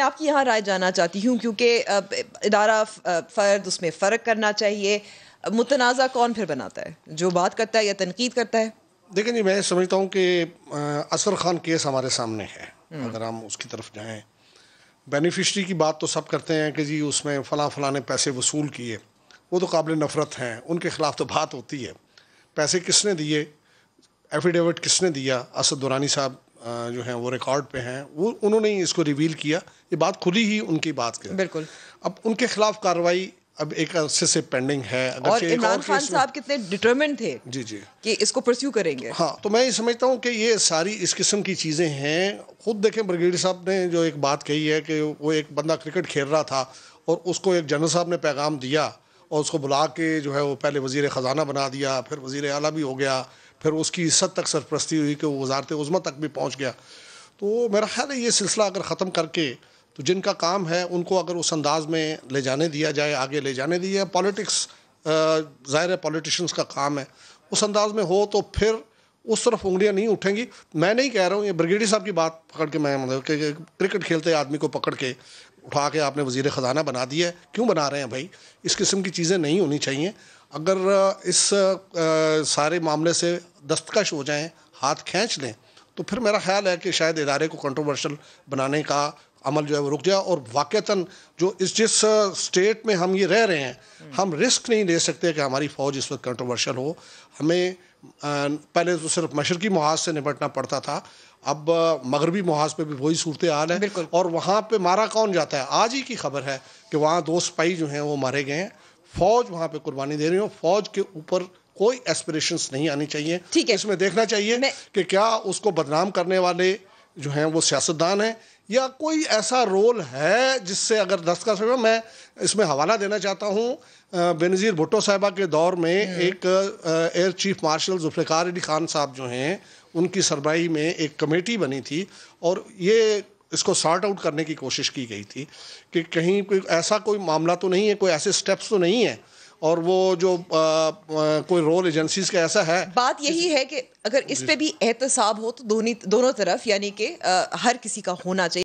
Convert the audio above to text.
मैं आपकी यहाँ राय जानना चाहती हूँ क्योंकि इदारा फ़र्द उसमें फ़र्क करना चाहिए मुतनाज़ा कौन फिर बनाता है जो बात करता है या तनकीद करता है देखिए जी मैं समझता हूँ कि असर खान केस हमारे सामने है हम्म। अगर हम उसकी तरफ जाएँ बेनिफिशरी की बात तो सब करते हैं कि जी उसमें फ़लाँ फ़लाँ ने पैसे वसूल किए वो तो काबिल नफ़रत हैं उनके ख़िलाफ़ तो बात होती है पैसे किसने दिए एफिडेविट किसने दिया असद दुरानी साहब जो हैं वो रिकॉर्ड पे हैं वो उन्होंने ही इसको रिवील किया ये बात खुली ही उनकी बात के बिल्कुल अब उनके खिलाफ कार्रवाई अब एक अरसे से पेंडिंग है अगर और इमरान खान साहब कितने डिटर्मेंट थे जी जी कि इसको परस्यू करेंगे हाँ तो मैं ये समझता हूँ कि ये सारी इस किस्म की चीज़ें हैं खुद देखें ब्रिगेड साहब ने जो एक बात कही है कि वो एक बंदा क्रिकेट खेल रहा था और उसको एक जनरल साहब ने पैगाम दिया और उसको बुला के जो है वो पहले वजीर ख़जाना बना दिया फिर वजीर अला भी हो गया फिर उसकी इज्जत तक सरप्रस्ती हुई कि वो वजारत उज़मा तक भी पहुँच गया तो मेरा ख्याल है ये सिलसिला अगर ख़त्म करके तो जिनका काम है उनको अगर उस अंदाज में ले जाने दिया जाए आगे ले जाने दिया पॉलिटिक्स ज़ाहिर है पॉलिटिशन्स का काम है उस अंदाज में हो तो फिर उस तरफ उंगलियां नहीं उठेंगी मैं नहीं कह रहा हूँ ये ब्रिगेडियर साहब की बात पकड़ के मैं मतलब क्रिकेट खेलते आदमी को पकड़ के उठा के आपने वजीर ख़जाना बना दिया है क्यों बना रहे हैं भाई इस किस्म की चीज़ें नहीं होनी चाहिए अगर इस सारे मामले से दस्तकश हो जाएं हाथ खींच लें तो फिर मेरा ख्याल है कि शायद इदारे को कंट्रोवर्शल बनाने का अमल जो है वो रुक जाए और वाक़ता जो इस जिस स्टेट में हम ये रह रहे हैं हम रिस्क नहीं ले सकते कि हमारी फ़ौज इस वक्त कंट्रोवर्शल हो हमें पहले तो सिर्फ मशरकी महाज से निपटना पड़ता था अब मगरबी महाज पे भी वही सूरत हाल है और वहाँ पे मारा कौन जाता है आज ही की खबर है कि वहाँ दो सिपाही जो हैं वो मारे गए हैं फौज वहाँ पे कुर्बानी दे रही हो फौज के ऊपर कोई एस्पिरेशंस नहीं आनी चाहिए इसमें देखना चाहिए कि क्या उसको बदनाम करने वाले जो हैं वो सियासतदान हैं या कोई ऐसा रोल है जिससे अगर दस्त कर समय मैं इसमें हवाला देना चाहता हूँ बेनज़ीर भुट्टो साहिबा के दौर में हम्म। एक air chief marshal Zulfar Ali Khan साहब जो हैं उनकी सरबाही में एक कमेटी बनी थी और ये इसको सॉर्ट आउट करने की कोशिश की गई थी कि कहीं कोई ऐसा कोई मामला तो नहीं है कोई ऐसे स्टेप्स तो नहीं है और वो जो आ, आ, कोई रोल एजेंसीज का ऐसा है बात यही है कि अगर इस पे भी एहतसाब हो तो दोनों दोनों तरफ यानी कि हर किसी का होना चाहिए